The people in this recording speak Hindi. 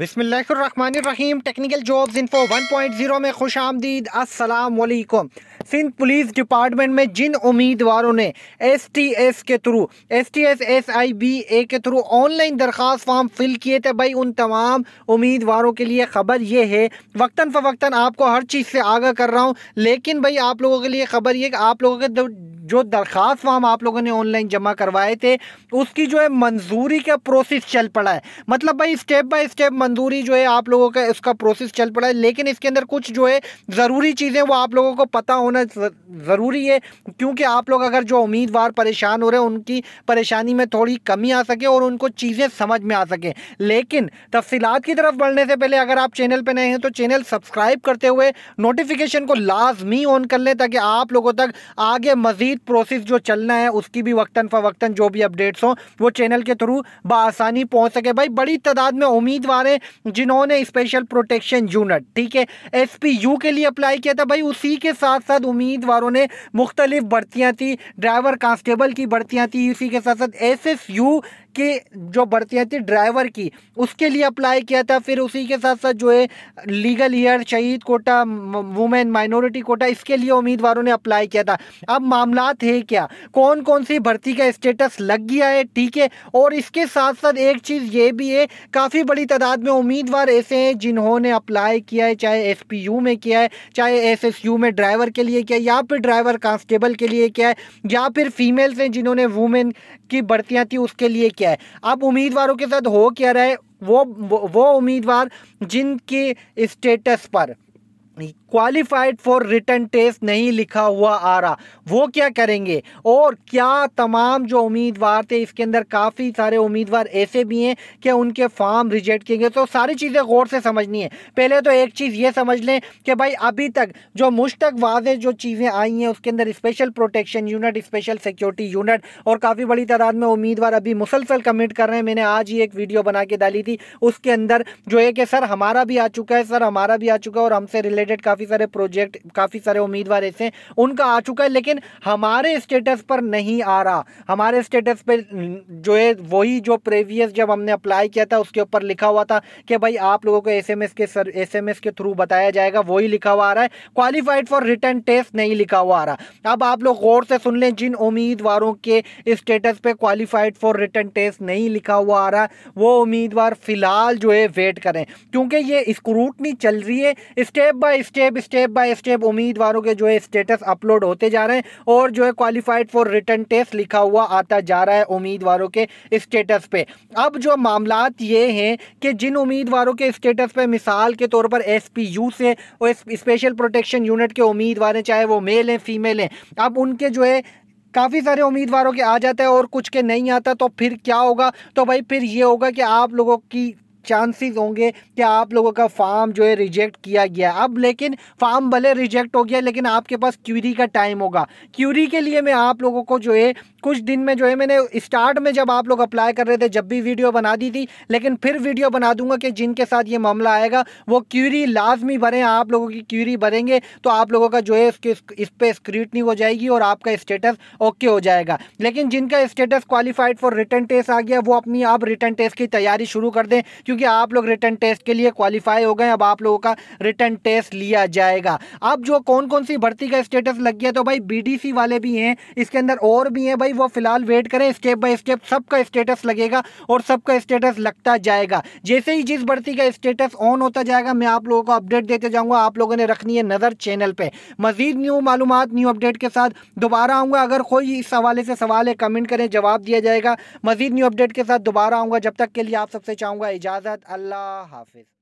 बिसमीम टेक्निकल जॉब्स इन्फो 1.0 में खुश आमदीद असलकुम सिंध पुलिस डिपार्टमेंट में जिन उम्मीदवारों ने एस टी एस के through S T S S I B A के थ्रू ऑनलाइन दरख्वास्त फॉर्म फिल किए थे भाई उन तमाम उम्मीदवारों के लिए ख़बर ये है वक्ता फ़वक्ता आपको हर चीज़ से आगाह कर रहा हूँ लेकिन भाई आप लोगों के लिए ख़बर ये कि आप लोगों के जो दरख्वास्त फॉर्म आप लोगों ने ऑनलाइन जमा करवाए थे उसकी जो है मंजूरी का प्रोसेस चल पड़ा है मतलब भाई स्टेप बाय स्टेप मंजूरी जो है आप लोगों का उसका प्रोसेस चल पड़ा है लेकिन इसके अंदर कुछ जो है ज़रूरी चीज़ें वो आप लोगों को पता होना ज़रूरी है क्योंकि आप लोग अगर जो उम्मीदवार परेशान हो रहे हैं उनकी परेशानी में थोड़ी कमी आ सके और उनको चीज़ें समझ में आ सकें लेकिन तफसीत की तरफ बढ़ने से पहले अगर आप चैनल पर नए हैं तो चैनल सब्सक्राइब करते हुए नोटिफिकेशन को लाजमी ऑन कर लें ताकि आप लोगों तक आगे मज़ीद संबंधित प्रोसेस जो चलना है उसकी भी वक्ता फवक्ता जो भी अपडेट्स हों वो चैनल के थ्रू बसानी पहुँच सके भाई बड़ी तादाद में उम्मीदवार हैं जिन्होंने स्पेशल प्रोटेक्शन यूनिट ठीक है एस के लिए अप्लाई किया था भाई उसी के साथ साथ उम्मीदवारों ने मुख्तलिफ भर्तियाँ थी ड्राइवर कांस्टेबल की भर्तियाँ थी इसी के साथ साथ एस की जो भर्तियाँ थी ड्राइवर की उसके लिए अप्लाई किया था फिर उसी के साथ साथ जो है लीगल ईयर शहीद कोटा वुमेन माइनॉरिटी कोटा इसके लिए उम्मीदवारों ने अप्लाई किया था अब मामला साथ है क्या कौन कौन सी भर्ती का स्टेटस लग गया है ठीक है और इसके साथ साथ एक चीज़ ये भी है काफ़ी बड़ी तादाद में उम्मीदवार ऐसे हैं जिन्होंने अप्लाई किया है चाहे एस में किया है चाहे एस में ड्राइवर के लिए किया या फिर ड्राइवर कांस्टेबल के लिए किया है या फिर फीमेल्स हैं जिन्होंने वुमेन की भर्तियाँ थी उसके लिए किया है अब उम्मीदवारों के साथ हो क्या रहा है वो वो, वो उम्मीदवार जिनके स्टेटस पर क्वालिफाइड फॉर रिटर्न टेस्ट नहीं लिखा हुआ आ रहा वो क्या करेंगे और क्या तमाम जो उम्मीदवार थे इसके अंदर काफ़ी सारे उम्मीदवार ऐसे भी हैं कि उनके फॉर्म रिजेक्ट किए गए तो सारी चीज़ें गौर से समझनी है पहले तो एक चीज़ ये समझ लें कि भाई अभी तक जो मुश्तक वाज जो चीज़ें आई हैं उसके अंदर special protection unit special security unit और काफ़ी बड़ी तादाद में उम्मीदवार अभी मुसलसल कमिट कर रहे हैं मैंने आज ही एक वीडियो बना के डाली थी उसके अंदर जो है कि सर हमारा भी आ चुका है सर हमारा भी आ चुका है और हमसे रिलेटेड रिलेटेड काफ़ी सारे प्रोजेक्ट काफ़ी सारे उम्मीदवार ऐसे हैं उनका आ चुका है लेकिन हमारे स्टेटस पर नहीं आ रहा हमारे स्टेटस पर जो है वही जो प्रीवियस जब हमने अप्लाई किया था उसके ऊपर लिखा हुआ था कि भाई आप लोगों को एस के सर एस के थ्रू बताया जाएगा वही लिखा हुआ आ रहा है क्वालिफाइड फॉर रिटर्न टेस्ट नहीं लिखा हुआ आ रहा अब आप लोग गौर से सुन लें जिन उम्मीदवारों के स्टेटस पर क्वालिफाइड फॉर रिटर्न टेस्ट नहीं लिखा हुआ आ रहा वो उम्मीदवार फिलहाल जो है वेट करें क्योंकि ये स्क्रूटनी चल रही है स्टेप बाय है स्टेप स्टेप बाय स्टेप उम्मीदवारों के जो है स्टेटस अपलोड होते जा रहे हैं और जो है क्वालिफाइड फॉर रिटर्न टेस्ट लिखा हुआ आता जा रहा है उम्मीदवारों के स्टेटस पे अब जो मामला ये हैं कि जिन उम्मीदवारों के स्टेटस पे मिसाल के तौर पर एस से और स्पेशल प्रोटेक्शन यूनिट के उम्मीदवार हैं चाहे वो मेल हैं फीमेल हैं अब उनके जो है काफ़ी सारे उम्मीदवारों के आ जाता है और कुछ के नहीं आता तो फिर क्या होगा तो भाई फिर ये होगा कि आप लोगों की चांसेस होंगे कि आप लोगों का फार्म जो है रिजेक्ट किया गया अब लेकिन फार्म भले रिजेक्ट हो गया लेकिन आपके पास क्यूरी का टाइम होगा क्यूरी के लिए मैं आप लोगों को जो है कुछ दिन में जो है मैंने स्टार्ट में जब आप लोग अप्लाई कर रहे थे जब भी वीडियो बना दी थी लेकिन फिर वीडियो बना दूंगा कि जिनके साथ ये मामला आएगा वो क्यूरी लाजमी भरें आप लोगों की क्यूरी भरेंगे तो आप लोगों का जो है इस पर स्क्रूटनी हो जाएगी और आपका स्टेटस ओके हो जाएगा लेकिन जिनका status qualified for written test आ गया वो अपनी आप रिटर्न टेस्ट की तैयारी शुरू कर दें क्योंकि आप लोग रिटर्न टेस्ट के लिए क्वालिफाई हो गए अब आप लोगों का रिटर्न टेस्ट लिया जाएगा अब जो कौन कौन सी भर्ती का स्टेटस लग गया तो भाई बी वाले भी हैं इसके अंदर और भी हैं भाई वो फिलहाल वेट करें स्टेप बाय स्टेप सबका स्टेटस लगेगा और सबका स्टेटस लगता जाएगा जैसे ही जिस भर्ती का स्टेटस ऑन होता जाएगा मैं आप लोगों को अपडेट देते जाऊँगा आप लोगों ने रखनी है नज़र चैनल पर मजीद न्यू मालूम न्यू अपडेट के साथ दोबारा आऊँगा अगर कोई इस हवाले से सवाल है कमेंट करें जवाब दिया जाएगा मजीद न्यू अपडेट के साथ दोबारा आऊँगा जब तक के लिए आप सबसे चाहूँगा इजाज़त अल्लाह हाफिज़